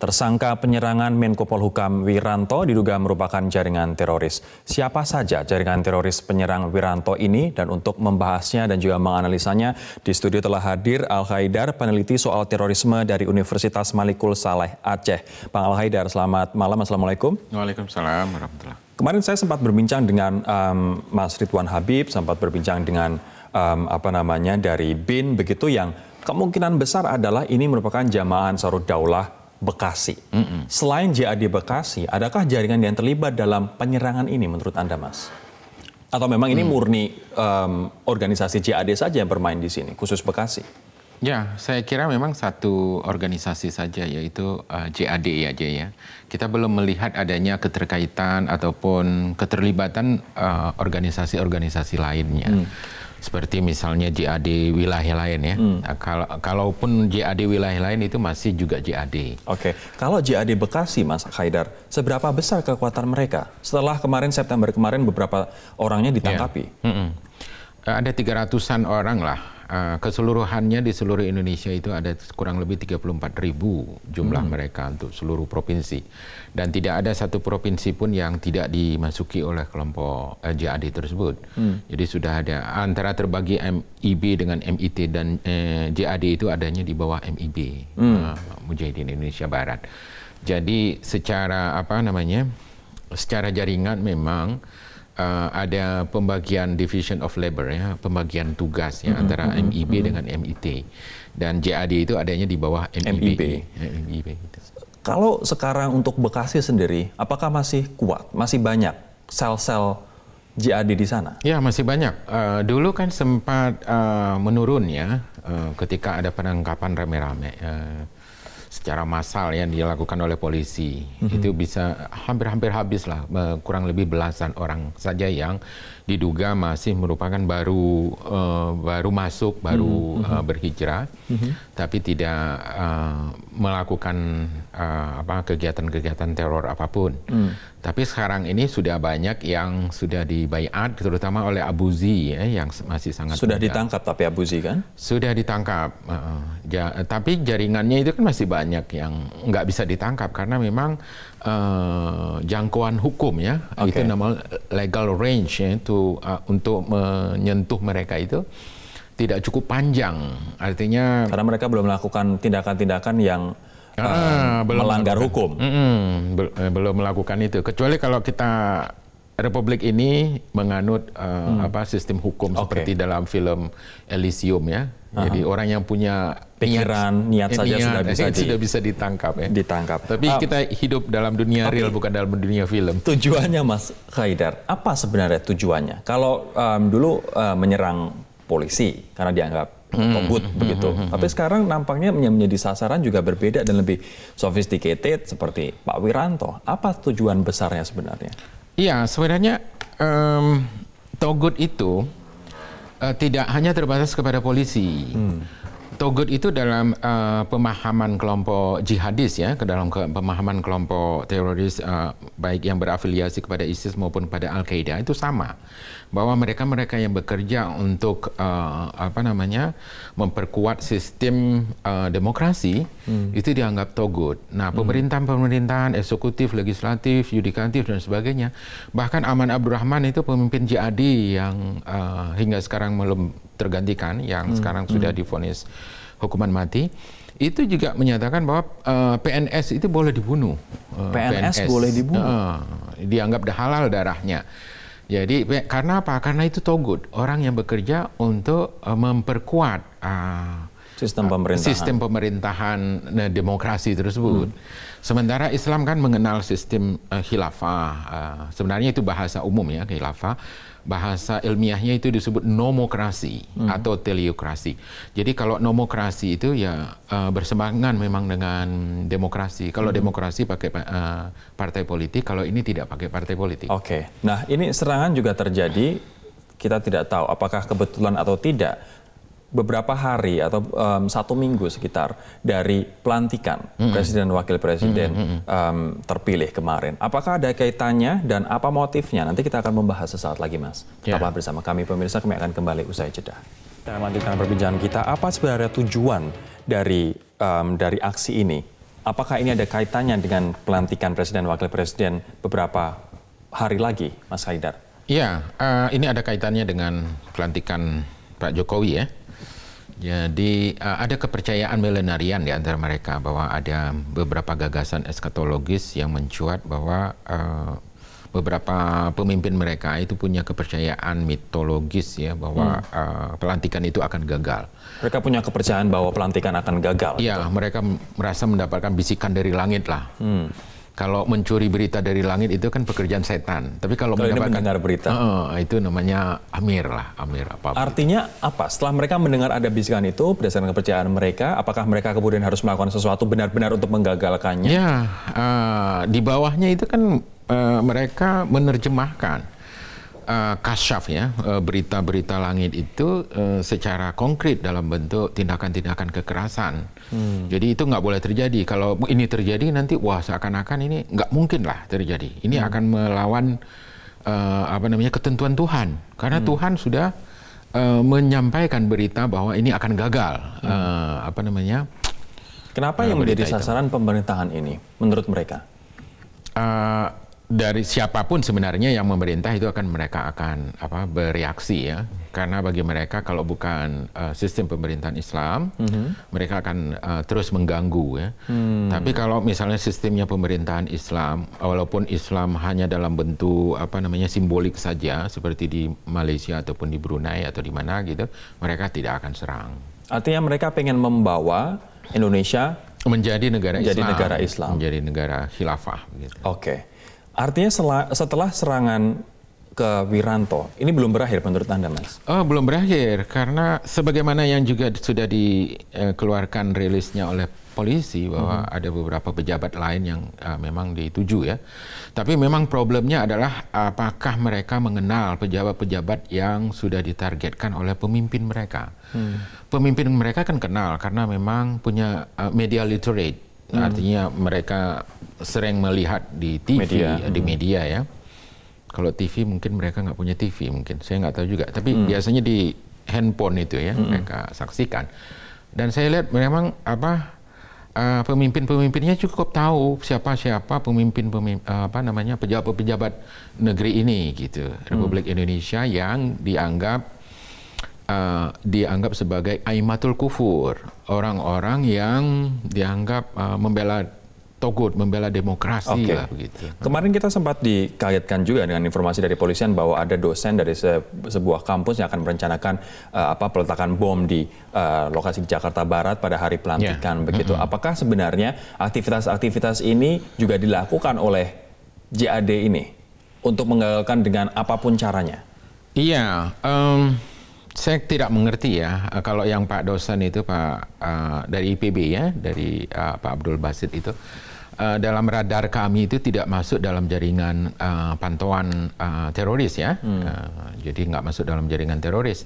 Tersangka penyerangan Menko Polhukam Wiranto diduga merupakan jaringan teroris. Siapa saja jaringan teroris penyerang Wiranto ini dan untuk membahasnya dan juga menganalisanya di studio telah hadir Al Haidar peneliti soal terorisme dari Universitas Malikul Saleh Aceh. Bang Al Haidar, selamat malam. Assalamualaikum. Waalaikumsalam warahmatullahi. Kemarin saya sempat berbincang dengan um, Mas Ridwan Habib, sempat berbincang dengan um, apa namanya dari BIN begitu yang kemungkinan besar adalah ini merupakan jamaah Ansarud Daulah Bekasi. Mm -mm. Selain JAD Bekasi, adakah jaringan yang terlibat dalam penyerangan ini menurut Anda, Mas? Atau memang ini mm. murni um, organisasi JAD saja yang bermain di sini, khusus Bekasi? Ya, saya kira memang satu organisasi saja yaitu uh, eh, JAD saja ya. Kita belum melihat adanya keterkaitan ataupun keterlibatan eh, organisasi-organisasi uh, lainnya. Hmm seperti misalnya JAD wilayah lain ya. Hmm. Nah, kalau kalaupun JAD wilayah lain itu masih juga JAD. Oke, okay. kalau JAD Bekasi, Mas Haidar, seberapa besar kekuatan mereka? Setelah kemarin September kemarin beberapa orangnya ditangkapi. Yeah. Hmm -hmm. Ada 300-an orang lah Eh, keseluruhannya di seluruh Indonesia itu ada kurang lebih 34 ribu jumlah hmm. mereka untuk seluruh provinsi dan tidak ada satu provinsi pun yang tidak dimasuki oleh kelompok uh, eh, JAD tersebut hmm. jadi sudah ada antara terbagi MIB dengan MIT dan eh, JAD itu adanya di bawah MIB hmm. uh, Mujahidin Indonesia Barat jadi secara apa namanya secara jaringan memang uh, ada pembagian division of labor ya, pembagian tugas ya mm -hmm. antara MIB mm-hmm, e mm -hmm. dengan MIT e dan JAD itu adanya di bawah MIB. E MIB. Ya, gitu. Kalau sekarang untuk Bekasi sendiri, apakah masih kuat, masih banyak sel-sel JAD di sana? Ya masih banyak. Uh, dulu kan sempat uh, menurun ya uh, ketika ada penangkapan rame-rame. Uh, secara massal ya yang dilakukan oleh polisi mm-hmm. itu bisa hampir-hampir habis lah kurang lebih belasan orang saja yang diduga masih merupakan baru uh, baru masuk baru mm-hmm. uh, berhijrah mm-hmm. tapi tidak uh, melakukan uh, apa kegiatan-kegiatan teror apapun mm. Tapi sekarang ini sudah banyak yang sudah dibayat, terutama oleh Zi ya, yang masih sangat sudah banyak. ditangkap tapi Zi kan sudah ditangkap. Uh, ja, tapi jaringannya itu kan masih banyak yang nggak bisa ditangkap karena memang uh, jangkauan hukum ya okay. itu namanya legal range ya, itu uh, eh, untuk menyentuh mereka itu tidak cukup panjang. Artinya karena mereka belum melakukan tindakan-tindakan yang Ah, belum melanggar hukum. Mm -mm, belum melakukan itu. Kecuali kalau kita Republik ini menganut uh, hmm. apa sistem hukum okay. seperti dalam film Elysium ya. Aha. Jadi orang yang punya pikiran niat, niat saja sudah bisa sudah bisa ditangkap ya. Ditangkap. Tapi um, kita hidup dalam dunia okay. real bukan dalam dunia film. Tujuannya Mas Khaidar, apa sebenarnya tujuannya? Kalau um, dulu uh, menyerang polisi karena dianggap Hmm. kebut hmm. begitu. Hmm, hmm, hmm. Tapi sekarang nampaknya yang menjadi sasaran juga berbeda dan lebih sophisticated seperti Pak Wiranto. Apa tujuan besarnya sebenarnya? Iya, sebenarnya um, togut itu uh, tidak hanya terbatas kepada polisi. Hmm togut itu dalam uh, pemahaman kelompok jihadis ya, ke dalam pemahaman kelompok teroris uh, baik yang berafiliasi kepada ISIS maupun pada Al Qaeda itu sama bahwa mereka-mereka yang bekerja untuk uh, apa namanya memperkuat sistem uh, demokrasi hmm. itu dianggap togut. Nah, hmm. pemerintahan-pemerintahan eksekutif, legislatif, yudikatif dan sebagainya. Bahkan Aman Abdurrahman itu pemimpin JAD yang uh, hingga sekarang belum tergantikan yang hmm. sekarang hmm. sudah difonis hukuman mati itu juga menyatakan bahwa uh, eh, PNS itu boleh dibunuh. Uh, eh, PNS, PNS boleh dibunuh. Uh, dianggap halal darahnya. Jadi karena apa? Karena itu togut orang yang bekerja untuk uh, memperkuat uh, sistem pemerintahan, sistem pemerintahan uh, demokrasi tersebut. Hmm. Sementara Islam kan mengenal sistem uh, khilafah. Uh, sebenarnya itu bahasa umum ya khilafah. Bahasa ilmiahnya itu disebut nomokrasi hmm. atau teleokrasi. Jadi kalau nomokrasi itu ya uh, memang dengan demokrasi. Kalau hmm. demokrasi pakai uh, partai politik, kalau ini tidak pakai partai politik. Oke. Okay. Nah, ini serangan juga terjadi kita tidak tahu apakah kebetulan atau tidak beberapa hari atau um, satu minggu sekitar dari pelantikan mm -hmm. presiden dan wakil presiden mm -hmm. um, terpilih kemarin. Apakah ada kaitannya dan apa motifnya? Nanti kita akan membahas sesaat lagi, Mas. Tetaplah yeah. bersama kami pemirsa, kami akan kembali usai jeda. Kita lanjutkan perbincangan kita. Apa sebenarnya tujuan dari um, dari aksi ini? Apakah ini ada kaitannya dengan pelantikan presiden dan wakil presiden beberapa hari lagi, Mas Haidar? Iya, uh, ini ada kaitannya dengan pelantikan Pak Jokowi ya jadi eh, ada kepercayaan milenarian di antara mereka bahwa ada beberapa gagasan eskatologis yang mencuat bahwa eh, beberapa pemimpin mereka itu punya kepercayaan mitologis ya bahwa hmm. Eh, pelantikan itu akan gagal. Mereka punya kepercayaan bahwa pelantikan akan gagal. Iya, gitu. mereka merasa mendapatkan bisikan dari langit lah. Hmm. Kalau mencuri berita dari langit itu kan pekerjaan setan. Tapi kalau, kalau mendapatkan mendengar berita, uh, itu namanya amir lah, amir apa? Artinya apa? Setelah mereka mendengar ada bisikan itu berdasarkan kepercayaan mereka, apakah mereka kemudian harus melakukan sesuatu benar-benar untuk menggagalkannya? Ya, uh, di bawahnya itu kan uh, mereka menerjemahkan uh, kasyaf ya berita eh, berita-berita langit itu uh, secara konkret dalam bentuk tindakan-tindakan kekerasan. Hmm. Jadi itu nggak boleh terjadi. Kalau ini terjadi nanti wah seakan-akan ini nggak mungkin lah terjadi. Ini hmm. akan melawan uh, apa namanya ketentuan Tuhan karena hmm. Tuhan sudah uh, menyampaikan berita bahwa ini akan gagal. Hmm. Uh, apa namanya? Kenapa uh, yang menjadi sasaran itu. pemerintahan ini menurut mereka? Uh, dari siapapun sebenarnya yang memerintah itu akan mereka akan apa bereaksi ya karena bagi mereka kalau bukan uh, sistem pemerintahan Islam mm -hmm. mereka akan uh, terus mengganggu ya mm. tapi kalau misalnya sistemnya pemerintahan Islam walaupun Islam hanya dalam bentuk apa namanya simbolik saja seperti di Malaysia ataupun di Brunei atau di mana gitu mereka tidak akan serang artinya mereka pengen membawa Indonesia menjadi negara menjadi Islam menjadi negara Islam menjadi negara khilafah gitu. oke okay. Artinya setelah serangan ke Wiranto, ini belum berakhir menurut Anda, Mas? Oh, belum berakhir karena sebagaimana yang juga sudah dikeluarkan eh, rilisnya oleh polisi bahwa hmm. ada beberapa pejabat lain yang uh, memang dituju ya. Tapi memang problemnya adalah apakah mereka mengenal pejabat-pejabat yang sudah ditargetkan oleh pemimpin mereka. Hmm. Pemimpin mereka kan kenal karena memang punya uh, media literate hmm. artinya mereka sering melihat di TV media. di hmm. media ya kalau TV mungkin mereka nggak punya TV mungkin saya nggak tahu juga tapi hmm. biasanya di handphone itu ya hmm. mereka saksikan dan saya lihat memang apa uh, pemimpin-pemimpinnya cukup tahu siapa-siapa pemimpin pemimpin eh, apa namanya pejabat-pejabat negeri ini gitu hmm. Republik Indonesia yang dianggap uh, dianggap sebagai aimatul kufur, orang-orang yang dianggap uh, membela togut, membela demokrasi okay. lah begitu. Kemarin kita sempat dikagetkan juga dengan informasi dari polisian bahwa ada dosen dari se sebuah kampus yang akan merencanakan uh, apa peletakan bom di uh, lokasi di Jakarta Barat pada hari ya. pelantikan yeah. begitu. Mm -hmm. Apakah sebenarnya aktivitas-aktivitas ini juga dilakukan oleh JAD ini untuk menggagalkan dengan apapun caranya? Iya, yeah, um, saya tidak mengerti ya eh, kalau yang Pak dosen itu Pak uh, dari IPB ya dari uh, Pak Abdul Basit itu uh, dalam radar kami itu tidak masuk dalam jaringan uh, pantauan uh, teroris ya hmm. uh, jadi nggak masuk dalam jaringan teroris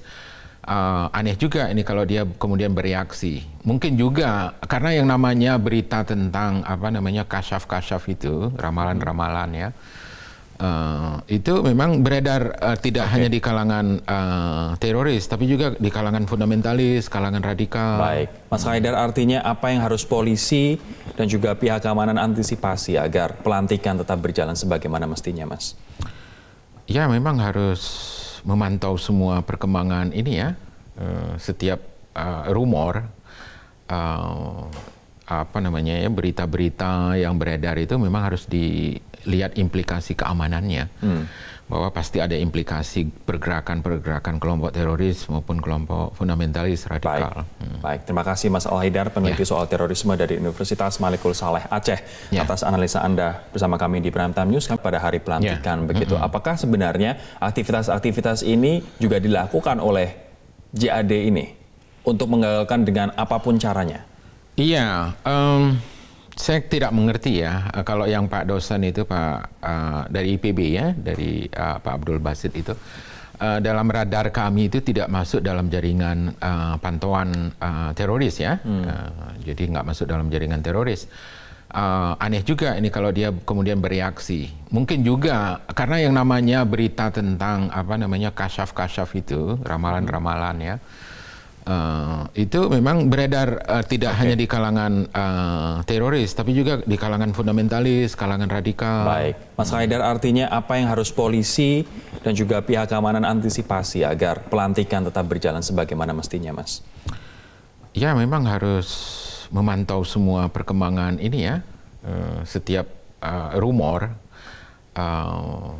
uh, aneh juga ini kalau dia kemudian bereaksi. Mungkin juga karena yang namanya berita tentang apa namanya kasyaf-kasyaf itu, ramalan-ramalan ya. Uh, itu memang beredar uh, tidak okay. hanya di kalangan uh, teroris, tapi juga di kalangan fundamentalis, kalangan radikal. Baik, Mas Haidar, artinya apa yang harus polisi dan juga pihak keamanan antisipasi agar pelantikan tetap berjalan sebagaimana mestinya, Mas? Ya, memang harus memantau semua perkembangan ini ya, uh, setiap uh, rumor. Uh, apa namanya ya berita-berita yang beredar itu memang harus di lihat implikasi keamanannya. Hmm. Bahwa pasti ada implikasi pergerakan-pergerakan kelompok teroris maupun kelompok fundamentalis radikal. Baik, hmm. Baik. terima kasih Mas Al-Haidar, peneliti ya. soal terorisme dari Universitas Malikul Saleh Aceh. Ya. Atas analisa Anda bersama kami di Prime Time News pada hari pelantikan. Ya. Begitu, mm -hmm. apakah sebenarnya aktivitas-aktivitas ini juga dilakukan oleh JAD ini? untuk menggagalkan dengan apapun caranya? Iya, um, saya tidak mengerti ya eh, kalau yang Pak dosen itu Pak uh, dari IPB ya dari uh, Pak Abdul Basit itu uh, dalam radar kami itu tidak masuk dalam jaringan uh, pantauan uh, teroris ya hmm. uh, jadi nggak masuk dalam jaringan teroris uh, aneh juga ini kalau dia kemudian bereaksi mungkin juga karena yang namanya berita tentang apa namanya kasyaf-kasyaf itu ramalan-ramalan ya Uh, itu memang beredar uh, tidak okay. hanya di kalangan uh, teroris, tapi juga di kalangan fundamentalis, kalangan radikal. Baik, Mas Haidar, artinya apa yang harus polisi dan juga pihak keamanan antisipasi agar pelantikan tetap berjalan sebagaimana mestinya, Mas? Ya, memang harus memantau semua perkembangan ini ya, uh, setiap uh, rumor. Uh,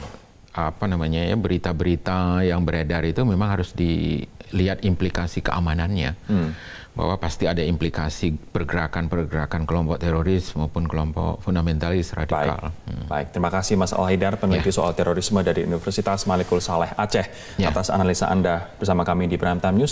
apa namanya ya berita-berita yang beredar itu memang harus di lihat implikasi keamanannya. Hmm bahwa pasti ada implikasi pergerakan-pergerakan kelompok teroris maupun kelompok fundamentalis radikal. Baik, hmm. Baik. terima kasih Mas Al-Haidar, peneliti yeah. soal terorisme dari Universitas Malikul Saleh Aceh yeah. atas analisa Anda bersama kami di Prime Time News.